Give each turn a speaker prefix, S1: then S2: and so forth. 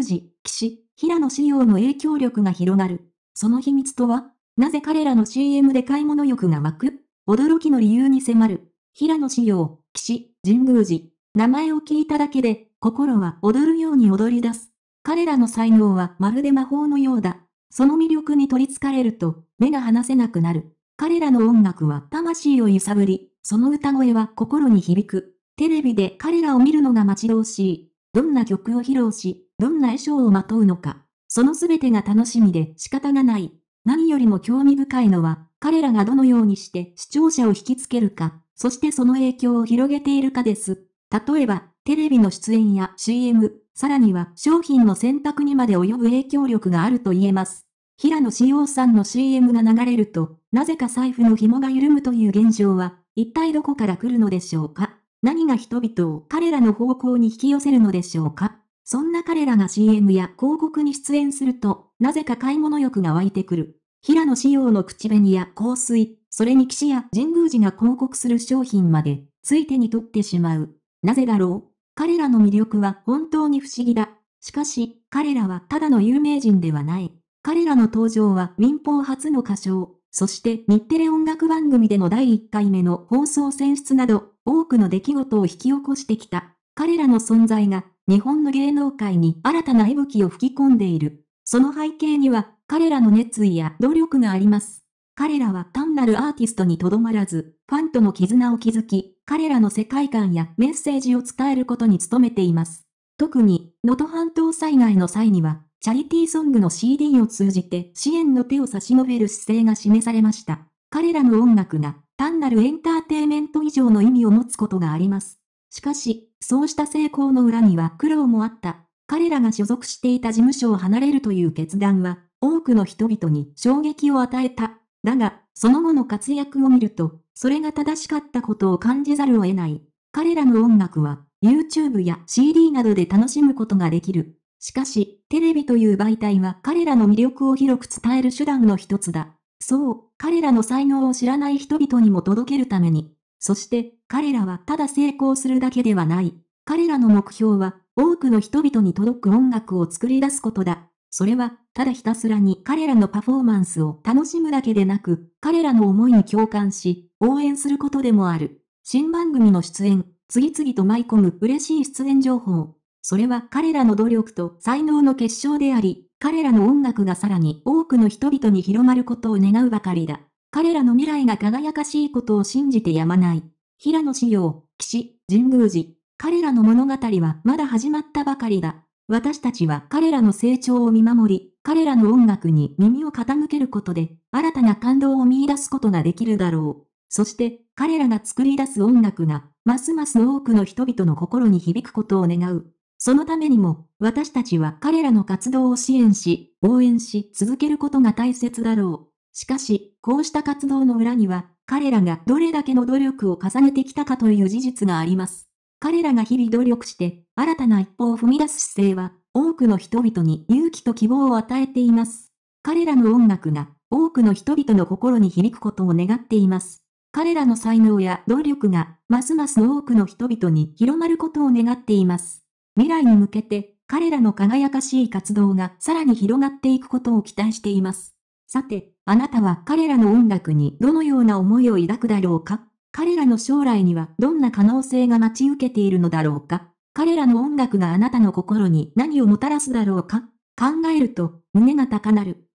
S1: 宮司、岸、平野仕様の影響力が広がる。その秘密とは、なぜ彼らの CM で買い物欲が湧く驚きの理由に迫る。平野仕様、岸、神宮寺。名前を聞いただけで、心は踊るように踊り出す。彼らの才能はまるで魔法のようだ。その魅力に取りつかれると、目が離せなくなる。彼らの音楽は魂を揺さぶり、その歌声は心に響く。テレビで彼らを見るのが待ち遠しい。どんな曲を披露し、どんな衣装をまとうのか、その全てが楽しみで仕方がない。何よりも興味深いのは、彼らがどのようにして視聴者を引きつけるか、そしてその影響を広げているかです。例えば、テレビの出演や CM、さらには商品の選択にまで及ぶ影響力があると言えます。平野紫耀さんの CM が流れると、なぜか財布の紐が緩むという現状は、一体どこから来るのでしょうか何が人々を彼らの方向に引き寄せるのでしょうかそんな彼らが CM や広告に出演すると、なぜか買い物欲が湧いてくる。平野仕様の口紅や香水、それに騎士や神宮寺が広告する商品まで、つい手に取ってしまう。なぜだろう彼らの魅力は本当に不思議だ。しかし、彼らはただの有名人ではない。彼らの登場は民放初の歌唱、そして日テレ音楽番組での第1回目の放送選出など、多くの出来事を引き起こしてきた。彼らの存在が日本の芸能界に新たな息吹を吹き込んでいる。その背景には、彼らの熱意や努力があります。彼らは単なるアーティストにとどまらず、ファンとの絆を築き、彼らの世界観やメッセージを伝えることに努めています。特に、能登半島災害の際には、チャリティーソングの CD を通じて支援の手を差し伸べる姿勢が示されました。彼らの音楽が単なるエンターテイメント以上の意味を持つことがあります。しかし、そうした成功の裏には苦労もあった。彼らが所属していた事務所を離れるという決断は、多くの人々に衝撃を与えた。だが、その後の活躍を見ると、それが正しかったことを感じざるを得ない。彼らの音楽は、YouTube や CD などで楽しむことができる。しかし、テレビという媒体は彼らの魅力を広く伝える手段の一つだ。そう、彼らの才能を知らない人々にも届けるために、そして彼らはただ成功するだけではない。彼らの目標は多くの人々に届く音楽を作り出すことだ。それは、ただひたすらに彼らのパフォーマンスを楽しむだけでなく、彼らの思いに共感し、応援することでもある。新番組の出演、次々と舞い込む嬉しい出演情報。それは彼らの努力と才能の結晶であり、彼らの音楽がさらに多くの人々に広まることを願うばかりだ。彼らの未来が輝かしいことを信じてやまない。平野紫耀、岸、神宮寺。彼らの物語はまだ始まったばかりだ。私たちは彼らの成長を見守り、彼らの音楽に耳を傾けることで、新たな感動を見出すことができるだろう。そして、彼らが作り出す音楽が、ますます多くの人々の心に響くことを願う。そのためにも、私たちは彼らの活動を支援し、応援し続けることが大切だろう。しかし、こうした活動の裏には、彼らがどれだけの努力を重ねてきたかという事実があります。彼らが日々努力して、新たな一歩を踏み出す姿勢は、多くの人々に勇気と希望を与えています。彼らの音楽が、多くの人々の心に響くことを願っています。彼らの才能や努力が、ますます多くの人々に広まることを願っています。未来に向けて、彼らの輝かしい活動がさらに広がっていくことを期待しています。さて、あなたは彼らの音楽にどのような思いを抱くだろうか彼らの将来にはどんな可能性が待ち受けているのだろうか彼らの音楽があなたの心に何をもたらすだろうか考えると胸が高鳴る。